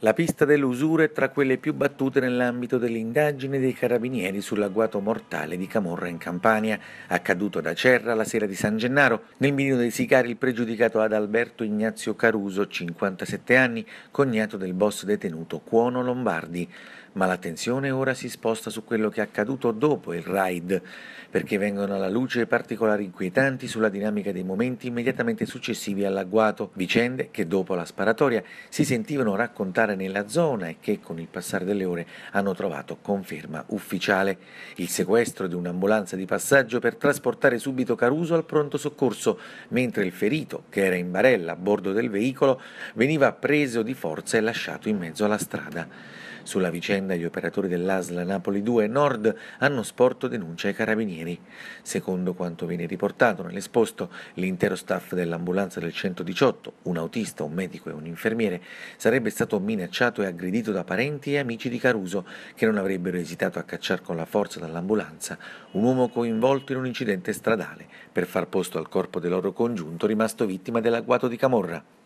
La pista dell'usura è tra quelle più battute nell'ambito dell'indagine dei carabinieri sull'agguato mortale di Camorra in Campania, accaduto da Cerra la sera di San Gennaro. Nel mirino dei sicari il pregiudicato ad Alberto Ignazio Caruso, 57 anni, cognato del boss detenuto Cuono Lombardi. Ma l'attenzione ora si sposta su quello che è accaduto dopo il raid, perché vengono alla luce particolari inquietanti sulla dinamica dei momenti immediatamente successivi all'agguato, vicende che dopo la sparatoria si sentivano raccontare popolare nella zona e che con il passare delle ore hanno trovato conferma ufficiale. Il sequestro di un'ambulanza di passaggio per trasportare subito Caruso al pronto soccorso, mentre il ferito, che era in barella a bordo del veicolo, veniva preso di forza e lasciato in mezzo alla strada. Sulla vicenda gli operatori dell'ASLA Napoli 2 Nord hanno sporto denuncia ai carabinieri. Secondo quanto viene riportato nell'esposto, l'intero staff dell'ambulanza del 118, un autista, un medico e un infermiere, sarebbe stato minacciato minacciato e aggredito da parenti e amici di Caruso, che non avrebbero esitato a cacciare con la forza dall'ambulanza un uomo coinvolto in un incidente stradale per far posto al corpo del loro congiunto rimasto vittima dell'agguato di Camorra.